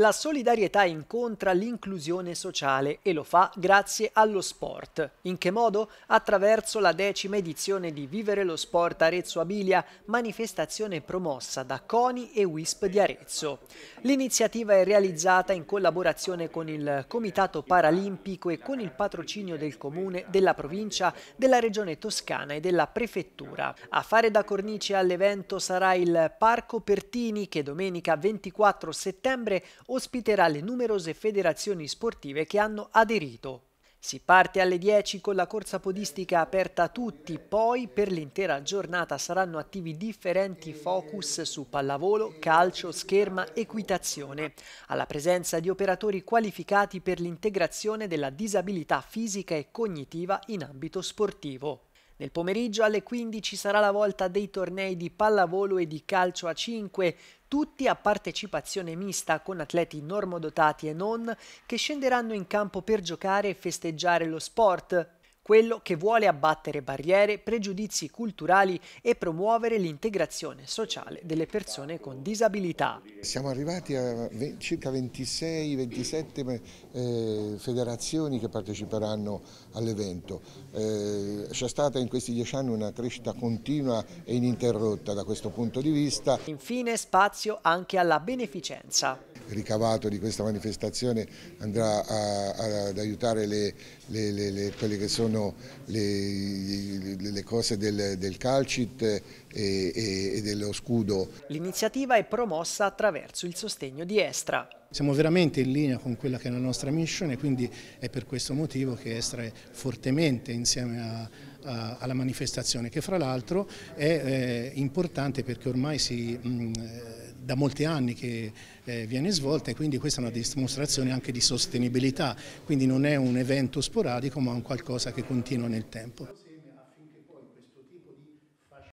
La solidarietà incontra l'inclusione sociale e lo fa grazie allo sport. In che modo? Attraverso la decima edizione di Vivere lo Sport Arezzo Abilia, manifestazione promossa da CONI e WISP di Arezzo. L'iniziativa è realizzata in collaborazione con il Comitato Paralimpico e con il patrocinio del Comune, della provincia, della Regione Toscana e della Prefettura. A fare da cornice all'evento sarà il Parco Pertini che domenica 24 settembre ospiterà le numerose federazioni sportive che hanno aderito. Si parte alle 10 con la corsa podistica aperta a tutti, poi per l'intera giornata saranno attivi differenti focus su pallavolo, calcio, scherma, equitazione, alla presenza di operatori qualificati per l'integrazione della disabilità fisica e cognitiva in ambito sportivo. Nel pomeriggio alle 15 sarà la volta dei tornei di pallavolo e di calcio a 5, tutti a partecipazione mista con atleti normodotati e non, che scenderanno in campo per giocare e festeggiare lo sport, quello che vuole abbattere barriere, pregiudizi culturali e promuovere l'integrazione sociale delle persone con disabilità. Siamo arrivati a circa 26-27 eh, federazioni che parteciperanno all'evento. Eh, c'è stata in questi dieci anni una crescita continua e ininterrotta da questo punto di vista. Infine spazio anche alla beneficenza ricavato di questa manifestazione andrà a, a, ad aiutare le, le, le, quelle che sono le, cose del, del Calcit e, e, e dello Scudo. L'iniziativa è promossa attraverso il sostegno di Estra. Siamo veramente in linea con quella che è la nostra missione, quindi è per questo motivo che Estra è fortemente insieme a, alla manifestazione, che fra l'altro è eh, importante perché ormai si... Mh, eh, da molti anni che eh, viene svolta e quindi questa è una dimostrazione anche di sostenibilità, quindi non è un evento sporadico ma un qualcosa che continua nel tempo.